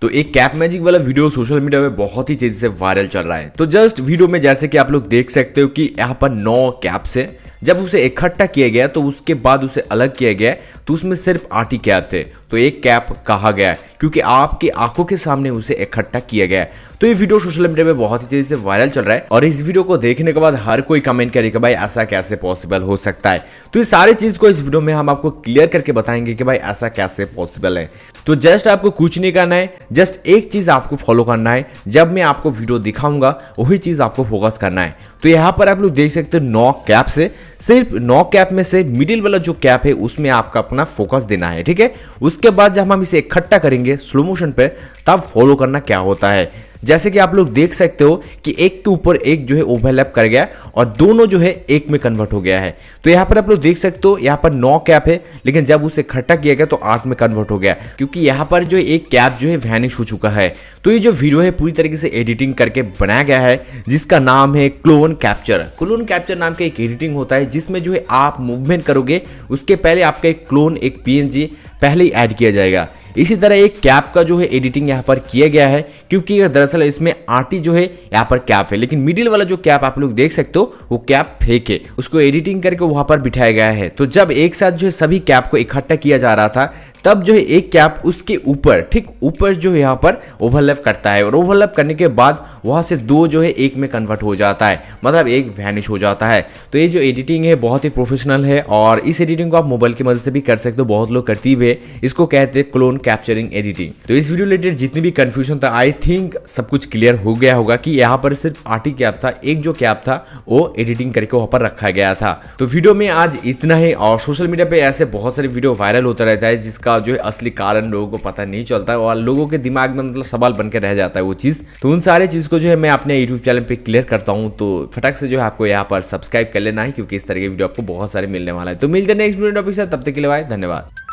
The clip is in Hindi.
तो एक कैप मैजिक वाला वीडियो सोशल मीडिया में बहुत ही तेजी से वायरल चल रहा है तो जस्ट वीडियो में जैसे कि आप लोग देख सकते हो कि यहाँ पर नौ कैप्स है जब उसे इकट्ठा किया गया तो उसके बाद उसे अलग किया गया तो उसमें सिर्फ आठ ही कैप थे तो एक कैप कहा गया क्योंकि आपकी आंखों के सामने उसे इकट्ठा किया गया तो ये वीडियो सोशल मीडिया में बहुत ही तेजी से वायरल चल रहा है और इस वीडियो को देखने के बाद हर कोई कमेंट करे कि भाई ऐसा कैसे पॉसिबल हो सकता है तो ये सारी चीज को इस वीडियो में हम आपको क्लियर करके बताएंगे कि भाई ऐसा कैसे पॉसिबल है तो जस्ट आपको कुछ नहीं करना है जस्ट एक चीज़ आपको फॉलो करना है जब मैं आपको वीडियो दिखाऊंगा वही चीज़ आपको फोकस करना है तो यहाँ पर आप लोग देख सकते हो नौ कैप से सिर्फ नौ कैप में से मिडिल वाला जो कैप है उसमें आपका अपना फोकस देना है ठीक है उसके बाद जब हम इसे इकट्ठा करेंगे स्लो मोशन पर तब फॉलो करना क्या होता है जैसे कि आप लोग देख सकते हो कि एक के ऊपर एक जो है ओवरलैप कर गया और दोनों जो है एक में कन्वर्ट हो गया है तो यहाँ पर आप लोग देख सकते हो यहाँ पर नौ कैप है लेकिन जब उसे इकट्ठा किया गया तो आठ में कन्वर्ट हो गया क्योंकि यहाँ पर जो एक कैप जो है वैनिश हो चुका है तो ये जो वीडियो है पूरी तरीके से एडिटिंग करके बनाया गया है जिसका नाम है क्लोन कैप्चर क्लोन कैप्चर नाम का एक एडिटिंग होता है जिसमें जो है आप मूवमेंट करोगे उसके पहले आपका एक क्लोन एक पी पहले ही ऐड किया जाएगा इसी तरह एक कैप का जो है एडिटिंग यहाँ पर किया गया है क्योंकि दरअसल इसमें आटी जो है यहाँ पर कैप है लेकिन मिडिल वाला जो कैप आप लोग देख सकते हो वो कैप फेक है उसको एडिटिंग करके वहाँ पर बिठाया गया है तो जब एक साथ जो है सभी कैप को इकट्ठा किया जा रहा था तब जो है एक कैप उसके ऊपर ठीक ऊपर जो है यहाँ पर ओवरलैप करता है और ओवरलैप करने के बाद वहाँ से दो जो है एक में कन्वर्ट हो जाता है मतलब एक वैनिश हो जाता है तो ये जो एडिटिंग है बहुत ही प्रोफेशनल है और इस एडिटिंग को आप मोबाइल की मदद से भी कर सकते हो बहुत लोग करती भी है इसको कहते हैं क्लोन कैप्चरिंग एडिटिंग तो इस वीडियो रिलेटेड जितनी भी कन्फ्यूजन था आई थिंक सब कुछ क्लियर हो गया होगा कि यहाँ पर सिर्फ आर्टी कैप था एक जो कैप था वो एडिटिंग करके वहाँ पर रखा गया था तो वीडियो में आज इतना ही और सोशल मीडिया पर ऐसे बहुत सारे वीडियो वायरल होता रहता है जिसका का जो असली कारण लोगों को पता नहीं चलता और लोगों के दिमाग में मतलब सवाल बन के रह जाता है वो चीज़ तो उन सारे चीज़ को जो है मैं अपने यूट्यूब चैनल पर क्लियर करता हूँ तो फटक से जो है आपको यहाँ पर सब्सक्राइब कर लेना है क्योंकि इस तरह के वीडियो आपको बहुत सारे मिलने वाला है तो मिलते हैं नेक्स्ट वीडियो टॉपिक से तब तक के लिए भाई धन्यवाद